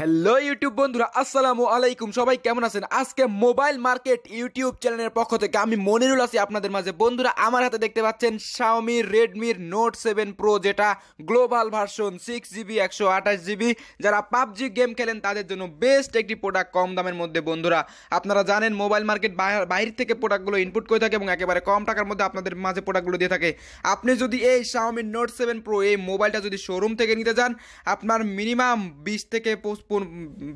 hello YouTube বন্ধুরা আসসালামু আলাইকুম সবাই কেমন আছেন আজকে মোবাইল মার্কেট ইউটিউব চ্যানেলের পক্ষ থেকে আমি মনিরুল আছি আপনাদের মাঝে বন্ধুরা আমার হাতে দেখতে পাচ্ছেন শাওমির রেডমির নোট সেভেন প্রো যেটা গ্লোবাল ভার্সন সিক্স জিবি একশো আঠাশ জিবি যারা পাবজি গেম খেলেন তাদের জন্য বেস্ট একটি প্রোডাক্ট কম দামের মধ্যে বন্ধুরা আপনারা জানেন মোবাইল মার্কেট বাইরে থেকে প্রোডাক্টগুলো ইনপুট করে থাকে এবং একেবারে কম টাকার মধ্যে আপনাদের মাঝে প্রোডাক্টগুলো দিয়ে থাকে আপনি যদি এই শাওমির নোট সেভেন প্রো এই মোবাইলটা যদি শোরুম থেকে নিতে যান আপনার মিনিমাম বিশ থেকে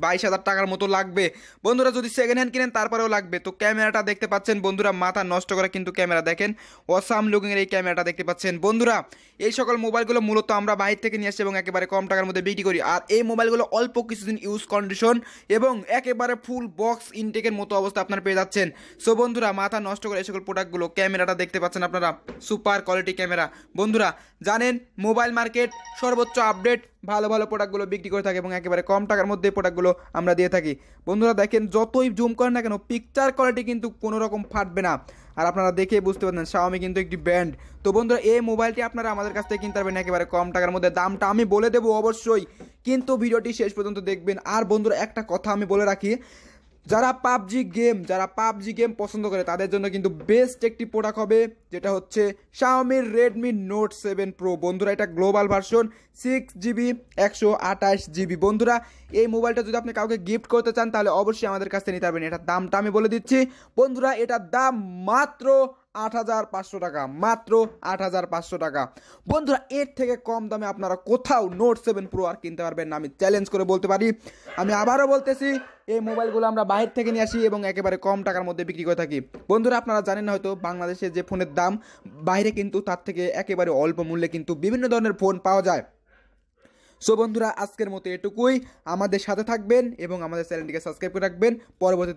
বাইশ হাজার টাকার মতো লাগবে বন্ধুরা যদি সেকেন্ড হ্যান্ড কিনেন তারপরেও লাগবে তো ক্যামেরাটা দেখতে পাচ্ছেন বন্ধুরা মাথা নষ্ট করা কিন্তু ক্যামেরা দেখেন অসাম লুকিংয়ের এই ক্যামেরাটা দেখতে পাচ্ছেন বন্ধুরা এই সকল মোবাইলগুলো মূলত আমরা বাইরে থেকে নিয়ে আসি এবং একেবারে কম টাকার মধ্যে বিক্রি করি আর এই মোবাইলগুলো অল্প কিছুদিন ইউজ কন্ডিশন এবং একেবারে ফুল বক্স ইনটেকের মতো অবস্থা আপনারা পেয়ে যাচ্ছেন সো বন্ধুরা মাথা নষ্ট করে এই সকল প্রোডাক্টগুলো ক্যামেরাটা দেখতে পাচ্ছেন আপনারা সুপার কোয়ালিটি ক্যামেরা বন্ধুরা জানেন মোবাইল মার্কেট সর্বোচ্চ আপডেট ভালো ভালো প্রোডাক্টগুলো বিক্রি করে থাকে এবং একেবারে কম টাকার মধ্যে প্রোডাক্টগুলো আমরা দিয়ে থাকি বন্ধুরা দেখেন যতই জুম করেন না কেন পিকচার কোয়ালিটি কিন্তু কোনো রকম ফাটবে না আর আপনারা দেখে বুঝতে পারছেন শাওমি কিন্তু একটি ব্র্যান্ড তো বন্ধুরা এই মোবাইলটি আপনারা আমাদের কাছ থেকে কিনতে পারবেন একেবারে কম টাকার মধ্যে দামটা আমি বলে দেবো অবশ্যই কিন্তু ভিডিওটি শেষ পর্যন্ত দেখবেন আর বন্ধুরা একটা কথা আমি বলে রাখি যারা পাবজি গেম যারা পাবজি গেম পছন্দ করে তাদের জন্য কিন্তু বেস্ট একটি প্রোডাক্ট হবে যেটা হচ্ছে শাওমির রেডমি নোট সেভেন প্রো বন্ধুরা এটা গ্লোবাল ভার্সন সিক্স জিবি একশো আঠাশ জিবি বন্ধুরা এই মোবাইলটা যদি আপনি কাউকে গিফট করতে চান তাহলে অবশ্যই আমাদের কাছ থেকে নিতে পারবেন এটার দামটা আমি বলে দিচ্ছি বন্ধুরা এটার দাম মাত্র আট হাজার পাঁচশো টাকা মাত্র আট হাজার পাঁচশো টাকা বন্ধুরা এর থেকে কম দামে আপনারা কোথাও নোট সেভেন প্রো আর কিনতে পারবেন না আমি চ্যালেঞ্জ করে বলতে পারি আমি আবারও বলতেছি এই মোবাইলগুলো আমরা বাইরে থেকে নিয়ে আসি এবং একেবারে কম টাকার মধ্যে বিক্রি করে থাকি বন্ধুরা আপনারা জানেন হয়তো বাংলাদেশে যে ফোনের দাম বাইরে কিন্তু তার থেকে একেবারে অল্প মূল্যে কিন্তু বিভিন্ন ধরনের ফোন পাওয়া যায় সো বন্ধুরা আজকের মতো এটুকুই আমাদের সাথে থাকবেন এবং আমাদের চ্যানেলটিকে সাবস্ক্রাইব করে রাখবেন পরবর্তীতে